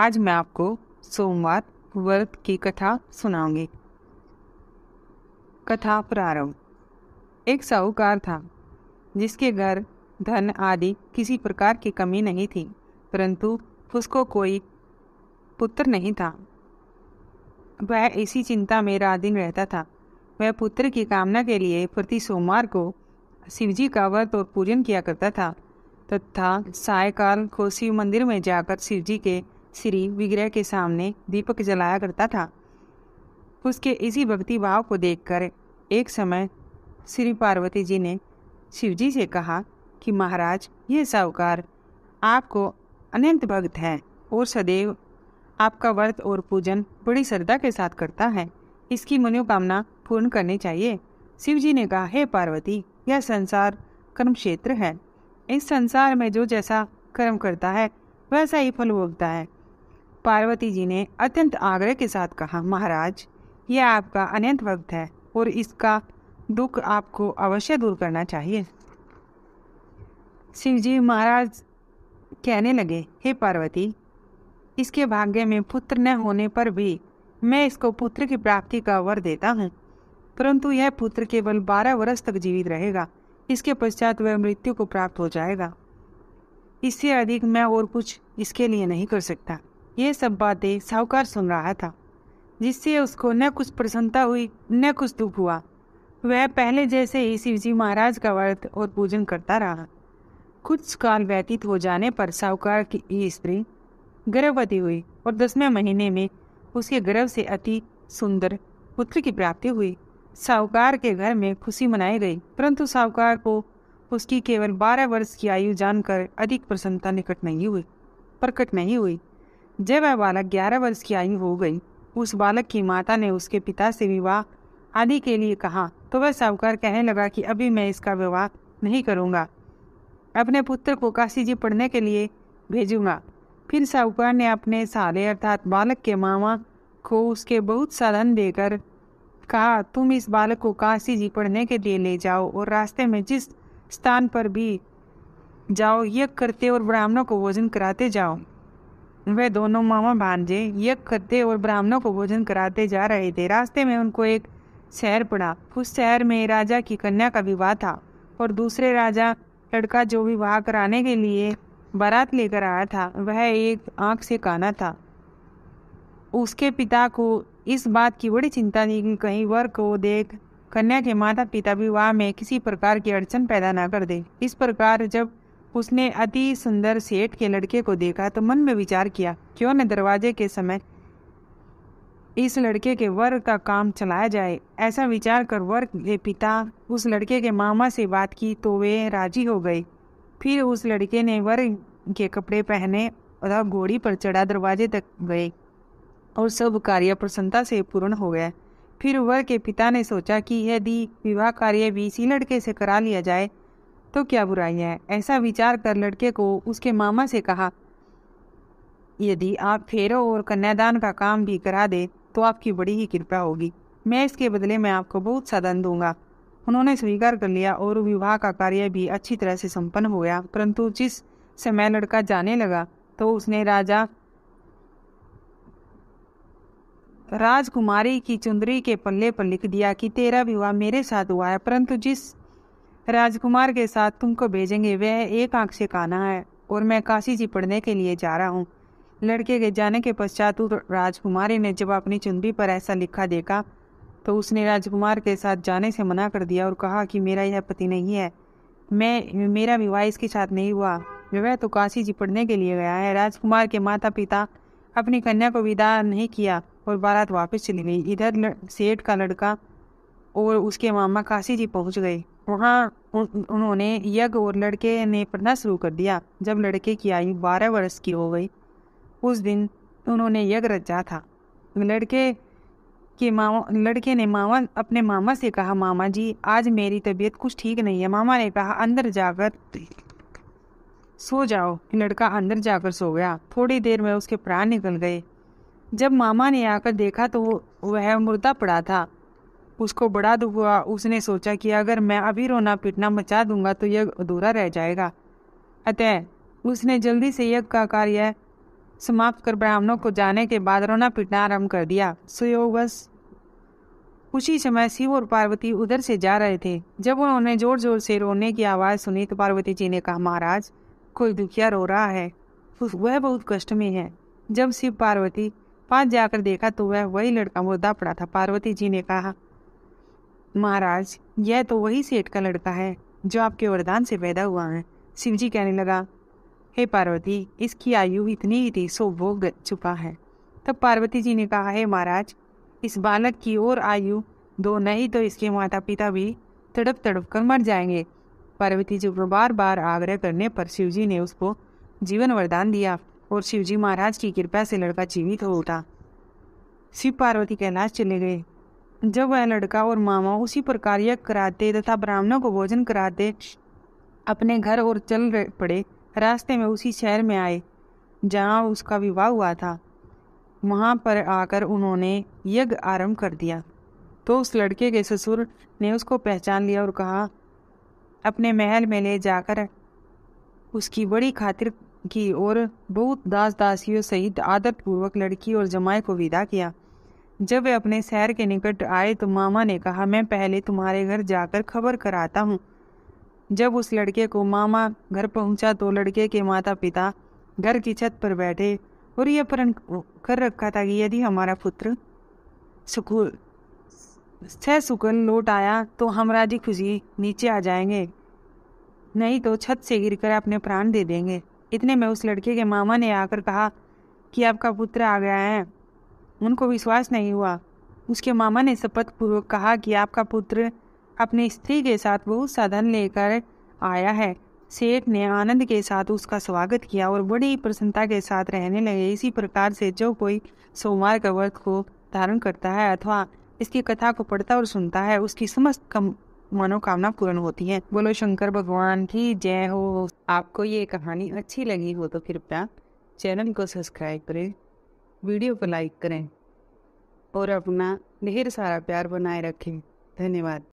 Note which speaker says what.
Speaker 1: आज मैं आपको सोमवार व्रत की कथा सुनाऊंगी कथा प्रारंभ एक साहूकार था जिसके घर धन आदि किसी प्रकार की कमी नहीं थी परंतु उसको कोई पुत्र नहीं था वह इसी चिंता में रात दिन रहता था वह पुत्र की कामना के लिए प्रति सोमवार को शिवजी का व्रत और पूजन किया करता था तथा सायकाल को शिव मंदिर में जाकर शिवजी के श्री विग्रह के सामने दीपक जलाया करता था उसके इसी भक्ति भाव को देखकर एक समय श्री पार्वती जी ने शिवजी से कहा कि महाराज ये साहूकार आपको अनंत भक्त है और सदैव आपका व्रत और पूजन बड़ी श्रद्धा के साथ करता है इसकी मनोकामना पूर्ण करनी चाहिए शिव जी ने कहा हे पार्वती यह संसार कर्म क्षेत्र है इस संसार में जो जैसा कर्म करता है वैसा ही फल भोगता है पार्वती जी ने अत्यंत आग्रह के साथ कहा महाराज यह आपका अनंत वक्त है और इसका दुख आपको अवश्य दूर करना चाहिए शिव जी महाराज कहने लगे हे पार्वती इसके भाग्य में पुत्र न होने पर भी मैं इसको पुत्र की प्राप्ति का वर देता हूँ परंतु यह पुत्र केवल बारह वर्ष तक जीवित रहेगा इसके पश्चात वह मृत्यु को प्राप्त हो जाएगा इससे अधिक मैं और कुछ इसके लिए नहीं कर सकता ये सब बातें साहूकार सुन रहा था जिससे उसको न कुछ प्रसन्नता हुई न कुछ दुख हुआ वह पहले जैसे ही शिवजी महाराज का व्रत और पूजन करता रहा कुछ काल व्यतीत हो जाने पर साहूकार की स्त्री गर्भवती हुई और दसवें महीने में उसके गर्भ से अति सुंदर पुत्र की प्राप्ति हुई साहूकार के घर में खुशी मनाई गई परंतु साहूकार को उसकी केवल बारह वर्ष की आयु जानकर अधिक प्रसन्नता निकट नहीं हुई प्रकट नहीं हुई जब वह बालक ग्यारह वर्ष की आयु हो गई उस बालक की माता ने उसके पिता से विवाह आदि के लिए कहा तो वह साहूकार कहने लगा कि अभी मैं इसका विवाह नहीं करूँगा अपने पुत्र को काशी जी पढ़ने के लिए भेजूंगा फिर साहूकार ने अपने साले अर्थात बालक के मामा को उसके बहुत साधन देकर कहा तुम इस बालक को काशी जी पढ़ने के लिए ले जाओ और रास्ते में जिस स्थान पर भी जाओ यज्ञ करते और ब्राह्मणों को भोजन कराते जाओ वे दोनों मामा भांजे यज्ञ करते और ब्राह्मणों को भोजन कराते जा रहे थे रास्ते में उनको एक शहर पड़ा उस शहर में राजा की कन्या का विवाह था और दूसरे राजा लड़का जो विवाह कराने के लिए बारात लेकर आया था वह एक आंख से काना था उसके पिता को इस बात की बड़ी चिंता थी कि कहीं वर को देख कन्या के माता पिता विवाह में किसी प्रकार की अड़चन पैदा न कर दे इस प्रकार जब उसने अति सुंदर सेठ के लड़के को देखा तो मन में विचार किया क्यों न दरवाजे के समय इस लड़के के वर का काम चलाया जाए ऐसा विचार कर वर के पिता उस लड़के के मामा से बात की तो वे राजी हो गए फिर उस लड़के ने वर के कपड़े पहने और घोड़ी पर चढ़ा दरवाजे तक गए और सब कार्य प्रसन्नता से पूर्ण हो गया फिर वर के पिता ने सोचा कि यदि विवाह कार्य भी इसी लड़के से करा लिया जाए तो क्या बुराई है ऐसा विचार कर लड़के को उसके मामा से कहा यदि आप फेरों और कन्यादान का काम भी करा दे तो आपकी बड़ी ही कृपा होगी मैं इसके बदले में आपको बहुत सा धन दूंगा उन्होंने स्वीकार कर लिया और विवाह का कार्य भी अच्छी तरह से संपन्न हो गया परंतु जिस समय लड़का जाने लगा तो उसने राजा राजकुमारी की चुंदरी के पल्ले पर लिख दिया कि तेरा विवाह मेरे साथ हुआ है परंतु जिस राजकुमार के साथ तुमको भेजेंगे वह एक आंख से काना है और मैं काशी जी पढ़ने के लिए जा रहा हूँ लड़के के जाने के पश्चात तो राजकुमारी ने जब अपनी चुनबी पर ऐसा लिखा देखा तो उसने राजकुमार के साथ जाने से मना कर दिया और कहा कि मेरा यह पति नहीं है मैं मेरा विवाह इसके साथ नहीं हुआ वह तो काशी जी पढ़ने के लिए गया है राजकुमार के माता पिता अपनी कन्या को विदा नहीं किया और बारात वापस चली गई इधर सेठ का लड़का और उसके मामा काशी जी पहुंच गए वहाँ उन्होंने यज्ञ और लड़के ने पढ़ना शुरू कर दिया जब लड़के की आयु बारह वर्ष की हो गई उस दिन उन्होंने यज्ञ रचा था लड़के के मामा लड़के ने मामा अपने मामा से कहा मामा जी आज मेरी तबीयत कुछ ठीक नहीं है मामा ने कहा अंदर जाकर सो जाओ लड़का अंदर जाकर सो गया थोड़ी देर में उसके प्राण निकल गए जब मामा ने आकर देखा तो वह मुर्दा पड़ा था उसको बड़ा दुख हुआ उसने सोचा कि अगर मैं अभी रोना पीटना मचा दूंगा तो यज्ञ अधूरा रह जाएगा अतः उसने जल्दी से यज्ञ का कार्य समाप्त कर ब्राह्मणों को जाने के बाद रोना पीटना आरंभ कर दिया सुयोगवश उसी समय शिव और पार्वती उधर से जा रहे थे जब उन्होंने जोर जोर से रोने की आवाज़ सुनी तो पार्वती जी ने कहा महाराज कोई दुखिया रो रहा है वह बहुत कष्ट में है जब शिव पार्वती पास जाकर देखा तो वह वही लड़का मुर्दा पड़ा था पार्वती जी ने कहा महाराज यह तो वही सेठ का लड़का है जो आपके वरदान से पैदा हुआ है शिव जी कहने लगा हे पार्वती इसकी आयु इतनी ही थी सो वो छुपा है तब पार्वती जी ने कहा हे महाराज इस बालक की और आयु दो नहीं तो इसके माता पिता भी तड़प तड़प कर मर जाएंगे पार्वती जी को बार बार आग्रह करने पर शिवजी ने उसको जीवन वरदान दिया और शिवजी महाराज की कृपा से लड़का जीवित हो उठा शिव पार्वती कैलाश चले गए जब वह लड़का और मामा उसी पर कार्य कराते तथा ब्राह्मणों को भोजन कराते अपने घर और चल पड़े रास्ते में उसी शहर में आए जहाँ उसका विवाह हुआ था वहाँ पर आकर उन्होंने यज्ञ आरंभ कर दिया तो उस लड़के के ससुर ने उसको पहचान लिया और कहा अपने महल में ले जाकर उसकी बड़ी खातिर की और बहुत दास दासियों सहित आदरपूर्वक लड़की और जमाई को विदा किया जब वे अपने शहर के निकट आए तो मामा ने कहा मैं पहले तुम्हारे घर जाकर खबर कराता हूँ जब उस लड़के को मामा घर पहुँचा तो लड़के के माता पिता घर की छत पर बैठे और यह प्रण कर रखा था कि यदि हमारा पुत्र सुकुल छह सुकुल लौट आया तो हम राजी खुशी नीचे आ जाएंगे नहीं तो छत से गिरकर अपने प्राण दे देंगे इतने में उस लड़के के मामा ने आकर कहा कि आपका पुत्र आ गया है उनको विश्वास नहीं हुआ उसके मामा ने शपथ पूर्वक कहा कि आपका पुत्र अपनी स्त्री के साथ बहुत साधन लेकर आया है सेठ ने आनंद के साथ उसका स्वागत किया और बड़ी प्रसन्नता के साथ रहने लगे इसी प्रकार से जो कोई सोमवार का व्रत को धारण करता है अथवा इसकी कथा को पढ़ता और सुनता है उसकी समस्त कम मनोकामना पूर्ण होती है बोलो शंकर भगवान की जय हो आपको ये कहानी अच्छी लगी हो तो कृपया चैनल को सब्सक्राइब करें वीडियो को लाइक करें और अपना ढेर सारा प्यार बनाए रखें धन्यवाद